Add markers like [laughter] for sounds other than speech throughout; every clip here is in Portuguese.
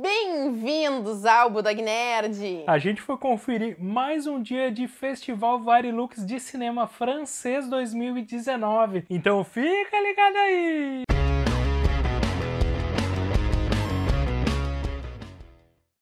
Bem-vindos ao Budog Nerd! A gente foi conferir mais um dia de Festival Varilux de Cinema Francês 2019, então fica ligado aí!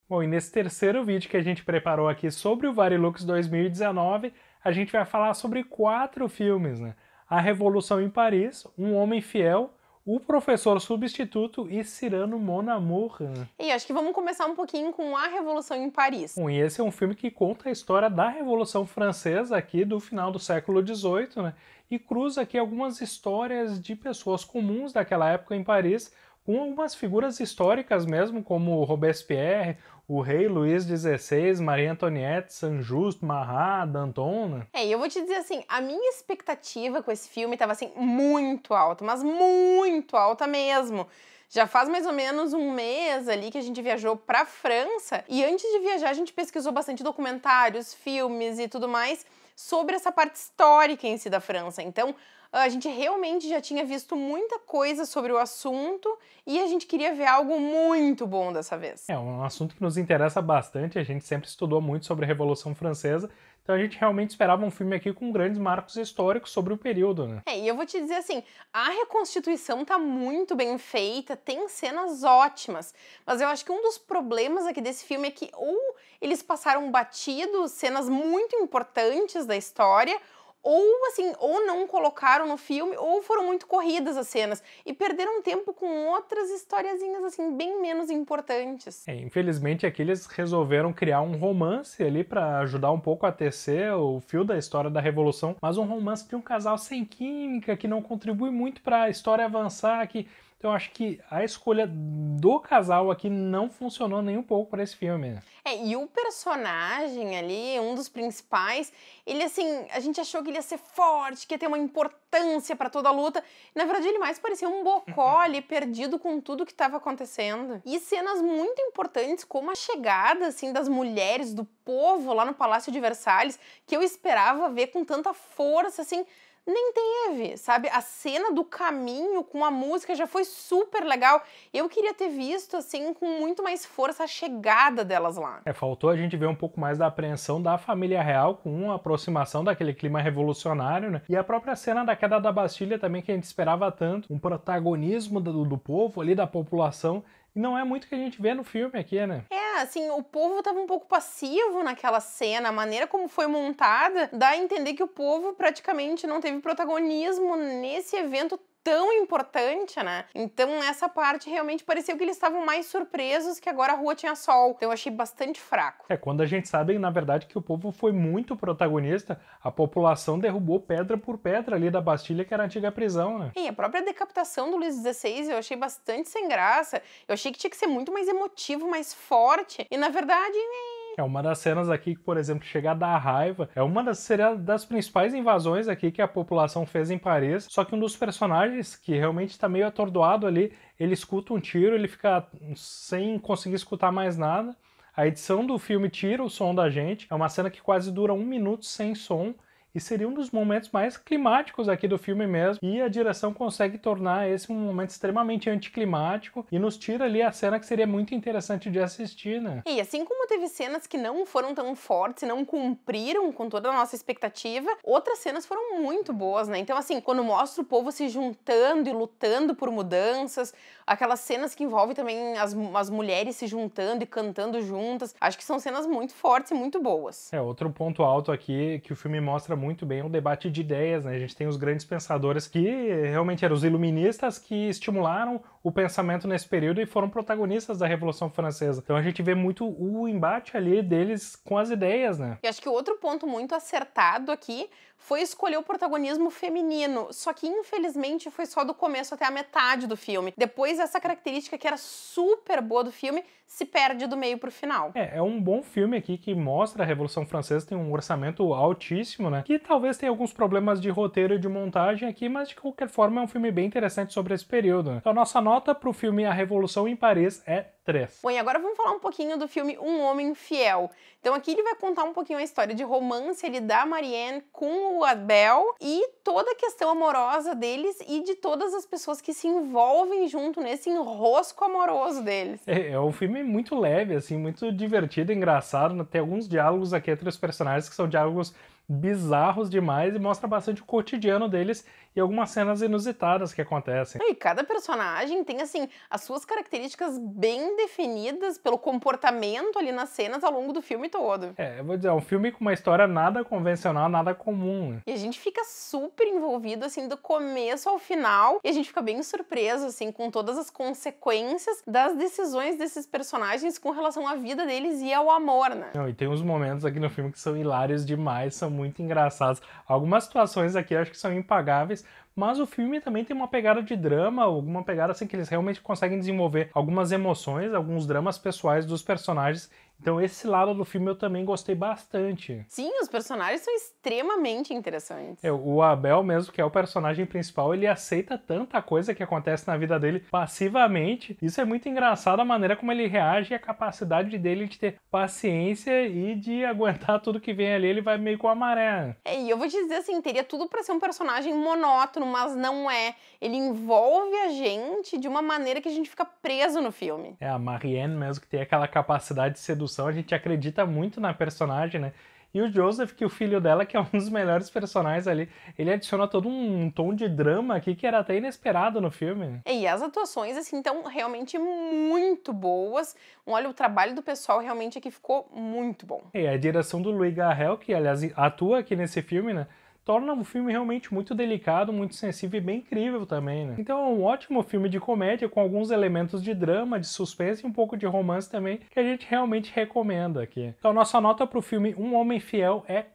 Bom, e nesse terceiro vídeo que a gente preparou aqui sobre o Varilux 2019, a gente vai falar sobre quatro filmes, né? A Revolução em Paris, Um Homem Fiel, o professor substituto e Cirano Monamour. E acho que vamos começar um pouquinho com A Revolução em Paris. Bom, e esse é um filme que conta a história da Revolução Francesa aqui do final do século XVIII, né? E cruza aqui algumas histórias de pessoas comuns daquela época em Paris com algumas figuras históricas mesmo, como Robespierre, o rei Luís XVI, Maria Antoniette, San Just, Marat, Danton. Né? É, e eu vou te dizer assim, a minha expectativa com esse filme estava assim muito alta, mas muito alta mesmo. Já faz mais ou menos um mês ali que a gente viajou para França e antes de viajar a gente pesquisou bastante documentários, filmes e tudo mais sobre essa parte histórica em si da França. Então, a gente realmente já tinha visto muita coisa sobre o assunto e a gente queria ver algo muito bom dessa vez. É um assunto que nos interessa bastante, a gente sempre estudou muito sobre a Revolução Francesa, então a gente realmente esperava um filme aqui com grandes marcos históricos sobre o período, né? É, e eu vou te dizer assim, a reconstituição tá muito bem feita, tem cenas ótimas, mas eu acho que um dos problemas aqui desse filme é que ou eles passaram batido cenas muito importantes da história, ou assim, ou não colocaram no filme, ou foram muito corridas as cenas e perderam tempo com outras historiazinhas assim bem menos importantes. É, infelizmente aqui eles resolveram criar um romance ali para ajudar um pouco a tecer o fio da história da revolução, mas um romance de um casal sem química que não contribui muito para a história avançar, que então acho que a escolha do casal aqui não funcionou nem um pouco para esse filme. É, e o personagem ali, um dos principais, ele assim, a gente achou que ele ia ser forte, que ia ter uma importância para toda a luta. Na verdade, ele mais parecia um bocó [laughs] ali, perdido com tudo que estava acontecendo. E cenas muito importantes, como a chegada assim das mulheres, do povo lá no Palácio de Versalhes, que eu esperava ver com tanta força assim, nem teve, sabe? A cena do caminho com a música já foi super legal. Eu queria ter visto, assim, com muito mais força a chegada delas lá. É, faltou a gente ver um pouco mais da apreensão da família real com uma aproximação daquele clima revolucionário, né? E a própria cena da queda da Bastilha também, que a gente esperava tanto. Um protagonismo do, do povo ali, da população, e não é muito que a gente vê no filme aqui, né? É, assim, o povo tava um pouco passivo naquela cena, a maneira como foi montada dá a entender que o povo praticamente não teve protagonismo nesse evento tão importante, né? Então, essa parte realmente pareceu que eles estavam mais surpresos que agora a rua tinha sol. Então, eu achei bastante fraco. É, quando a gente sabe, na verdade, que o povo foi muito protagonista, a população derrubou pedra por pedra ali da Bastilha, que era a antiga prisão, né? E a própria decapitação do Luiz XVI eu achei bastante sem graça. Eu achei que tinha que ser muito mais emotivo, mais forte. E, na verdade, nem é uma das cenas aqui que, por exemplo, a da raiva, é uma das, seria das principais invasões aqui que a população fez em Paris, só que um dos personagens que realmente está meio atordoado ali, ele escuta um tiro, ele fica sem conseguir escutar mais nada, a edição do filme tira o som da gente, é uma cena que quase dura um minuto sem som, e seria um dos momentos mais climáticos aqui do filme mesmo. E a direção consegue tornar esse um momento extremamente anticlimático e nos tira ali a cena que seria muito interessante de assistir, né? E assim como teve cenas que não foram tão fortes, não cumpriram com toda a nossa expectativa, outras cenas foram muito boas, né? Então, assim, quando mostra o povo se juntando e lutando por mudanças, aquelas cenas que envolvem também as, as mulheres se juntando e cantando juntas, acho que são cenas muito fortes e muito boas. É, outro ponto alto aqui que o filme mostra muito bem o debate de ideias, né? A gente tem os grandes pensadores que realmente eram os iluministas que estimularam o pensamento nesse período e foram protagonistas da Revolução Francesa. Então a gente vê muito o embate ali deles com as ideias, né? E acho que outro ponto muito acertado aqui foi escolher o protagonismo feminino. Só que, infelizmente, foi só do começo até a metade do filme. Depois, essa característica que era super boa do filme se perde do meio pro final. É, é um bom filme aqui que mostra a Revolução Francesa, tem um orçamento altíssimo, né? Que talvez tenha alguns problemas de roteiro e de montagem aqui, mas de qualquer forma é um filme bem interessante sobre esse período. Né? Então, nossa nota pro filme A Revolução em Paris é 3. Bom, e agora vamos falar um pouquinho do filme Um Homem Fiel. Então aqui ele vai contar um pouquinho a história de romance ele da Marianne com o Abel e toda a questão amorosa deles e de todas as pessoas que se envolvem junto nesse enrosco amoroso deles. É, é um filme muito leve, assim, muito divertido, engraçado. Né? Tem alguns diálogos aqui entre os personagens que são diálogos bizarros demais e mostra bastante o cotidiano deles e algumas cenas inusitadas que acontecem. E cada personagem tem, assim, as suas características bem definidas pelo comportamento ali nas cenas ao longo do filme todo. É, eu vou dizer, é um filme com uma história nada convencional, nada comum. Né? E a gente fica super envolvido, assim, do começo ao final e a gente fica bem surpreso, assim, com todas as consequências das decisões desses personagens com relação à vida deles e ao amor, né? Não, e tem uns momentos aqui no filme que são hilários demais, são muito muito engraçados, Algumas situações aqui acho que são impagáveis, mas o filme também tem uma pegada de drama, alguma pegada assim que eles realmente conseguem desenvolver algumas emoções, alguns dramas pessoais dos personagens então esse lado do filme eu também gostei bastante. Sim, os personagens são extremamente interessantes. É, o Abel mesmo, que é o personagem principal, ele aceita tanta coisa que acontece na vida dele passivamente. Isso é muito engraçado a maneira como ele reage e a capacidade dele de ter paciência e de [laughs] aguentar tudo que vem ali, ele vai meio com a maré. É, e eu vou te dizer assim, teria tudo para ser um personagem monótono, mas não é. Ele envolve a gente de uma maneira que a gente fica preso no filme. É, a Marianne mesmo que tem aquela capacidade de sedução a gente acredita muito na personagem, né? E o Joseph, que é o filho dela, que é um dos melhores personagens ali, ele adiciona todo um tom de drama aqui que era até inesperado no filme. Né? E as atuações, assim, estão realmente muito boas. Olha, o trabalho do pessoal realmente aqui ficou muito bom. E a direção do Louis Garrel, que aliás atua aqui nesse filme, né? torna um filme realmente muito delicado, muito sensível e bem incrível também, né? Então é um ótimo filme de comédia com alguns elementos de drama, de suspense e um pouco de romance também, que a gente realmente recomenda aqui. Então nossa nota para o filme Um Homem Fiel é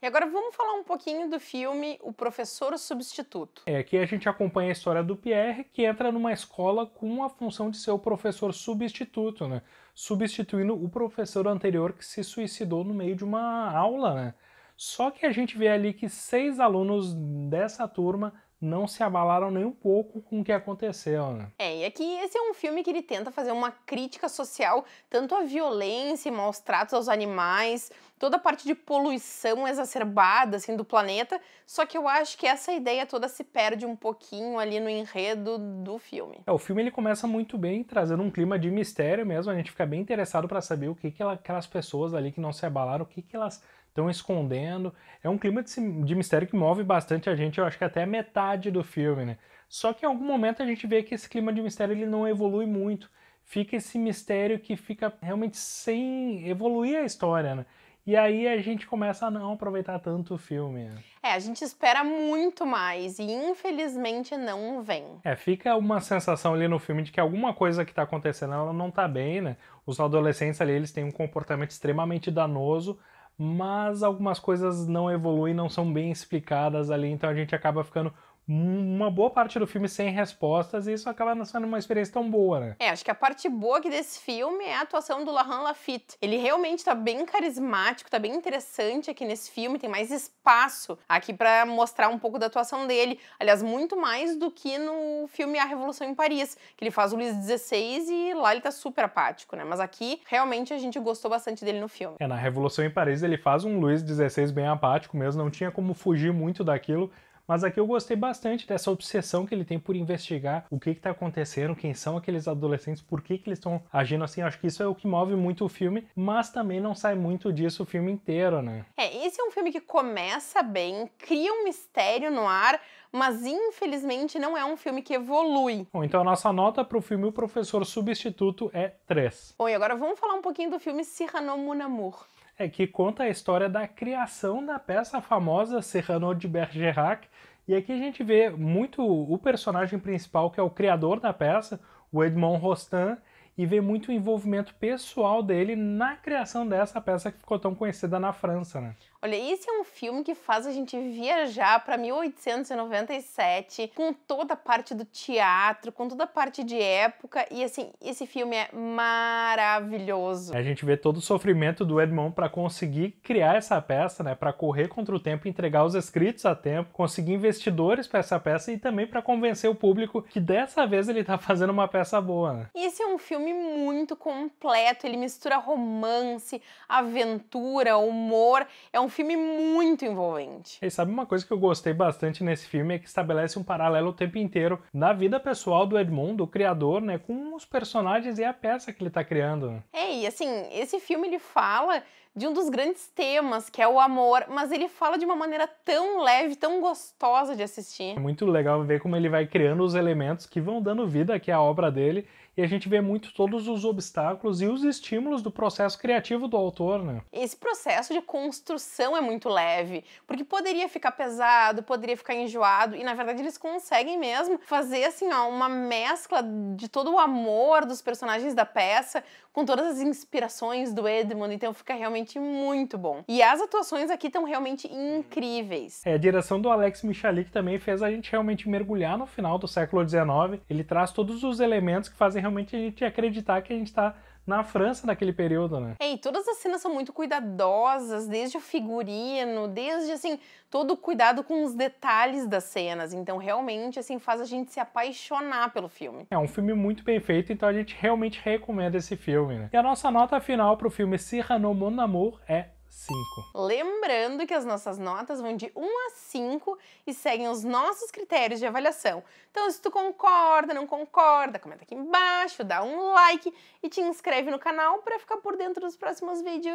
e agora vamos falar um pouquinho do filme O Professor Substituto. É, aqui a gente acompanha a história do Pierre, que entra numa escola com a função de ser o professor substituto, né? Substituindo o professor anterior que se suicidou no meio de uma aula, né? Só que a gente vê ali que seis alunos dessa turma não se abalaram nem um pouco com o que aconteceu, né? É, e aqui esse é um filme que ele tenta fazer uma crítica social tanto à violência e maus tratos aos animais, toda a parte de poluição exacerbada assim do planeta, só que eu acho que essa ideia toda se perde um pouquinho ali no enredo do filme. É, o filme ele começa muito bem, trazendo um clima de mistério mesmo, a gente fica bem interessado para saber o que que aquelas pessoas ali que não se abalaram, o que que elas estão escondendo. É um clima de, de, mistério que move bastante a gente, eu acho que até metade do filme, né? Só que em algum momento a gente vê que esse clima de mistério ele não evolui muito. Fica esse mistério que fica realmente sem evoluir a história, né? E aí a gente começa a não aproveitar tanto o filme. Né? É, a gente espera muito mais e infelizmente não vem. É, fica uma sensação ali no filme de que alguma coisa que tá acontecendo ela não tá bem, né? Os adolescentes ali, eles têm um comportamento extremamente danoso, mas algumas coisas não evoluem, não são bem explicadas ali, então a gente acaba ficando uma boa parte do filme sem respostas e isso acaba não sendo uma experiência tão boa, né? É, acho que a parte boa desse filme é a atuação do Laurent Lafitte. Ele realmente tá bem carismático, tá bem interessante aqui nesse filme, tem mais espaço aqui para mostrar um pouco da atuação dele. Aliás, muito mais do que no filme A Revolução em Paris, que ele faz o Luiz XVI e lá ele tá super apático, né? Mas aqui realmente a gente gostou bastante dele no filme. É, na Revolução em Paris ele faz um Luiz XVI bem apático mesmo, não tinha como fugir muito daquilo. Mas aqui eu gostei bastante dessa obsessão que ele tem por investigar o que está acontecendo, quem são aqueles adolescentes, por que, que eles estão agindo assim. acho que isso é o que move muito o filme, mas também não sai muito disso o filme inteiro, né? É, esse é um filme que começa bem, cria um mistério no ar, mas infelizmente não é um filme que evolui. Bom, então a nossa nota para o filme O Professor Substituto é 3. Bom, e agora vamos falar um pouquinho do filme Cyrano Mon Amour é que conta a história da criação da peça famosa Serrano de Bergerac. E aqui a gente vê muito o personagem principal, que é o criador da peça, o Edmond Rostand, e vê muito o envolvimento pessoal dele na criação dessa peça que ficou tão conhecida na França, né? Olha, esse é um filme que faz a gente viajar para 1897 com toda a parte do teatro, com toda a parte de época e assim, esse filme é maravilhoso. A gente vê todo o sofrimento do Edmond para conseguir criar essa peça, né, para correr contra o tempo, entregar os escritos a tempo, conseguir investidores para essa peça e também para convencer o público que dessa vez ele tá [laughs] fazendo uma peça boa. Né? Esse é um filme muito completo, ele mistura romance, aventura, humor, é um filme muito envolvente. E sabe uma coisa que eu gostei bastante nesse filme é que estabelece um paralelo o tempo inteiro na vida pessoal do Edmundo, o criador, né, com os personagens e a peça que ele tá criando. Né. É, e assim, esse filme ele fala de um dos grandes temas, que é o amor, mas ele fala de uma maneira tão leve, tão gostosa de assistir. É muito legal ver como ele vai criando os elementos que vão dando vida aqui à é obra dele e a gente vê muito todos os obstáculos e os estímulos do processo criativo do autor, né? Esse processo de construção é muito leve, porque poderia ficar pesado, poderia ficar enjoado, e na verdade eles conseguem mesmo fazer assim, ó, uma mescla de todo o amor dos personagens da peça com todas as inspirações do Edmund, então fica realmente muito bom. E as atuações aqui estão realmente incríveis. É, a direção do Alex Michalik também fez a gente realmente mergulhar no final do século XIX. Ele traz todos os elementos que fazem realmente a gente acreditar que a gente está na França naquele período, né? Ei é, e todas as cenas são muito cuidadosas, desde o figurino, desde assim, todo o cuidado com os detalhes das cenas. Então, realmente, assim, faz a gente se apaixonar pelo filme. É um filme muito bem feito, então a gente realmente recomenda esse filme, né? E a nossa nota final pro filme Cyrano Mon Amour é 5. Lembrando que as nossas notas vão de 1 a 5 e seguem os nossos critérios de avaliação. Então, se tu concorda, não concorda, comenta aqui embaixo, dá um like e te inscreve no canal para ficar por dentro dos próximos vídeos.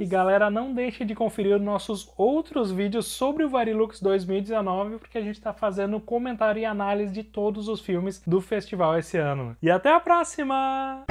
E galera, não deixe de conferir nossos outros vídeos sobre o Varilux 2019, porque a gente está fazendo comentário e análise de todos os filmes do festival esse ano. E até a próxima!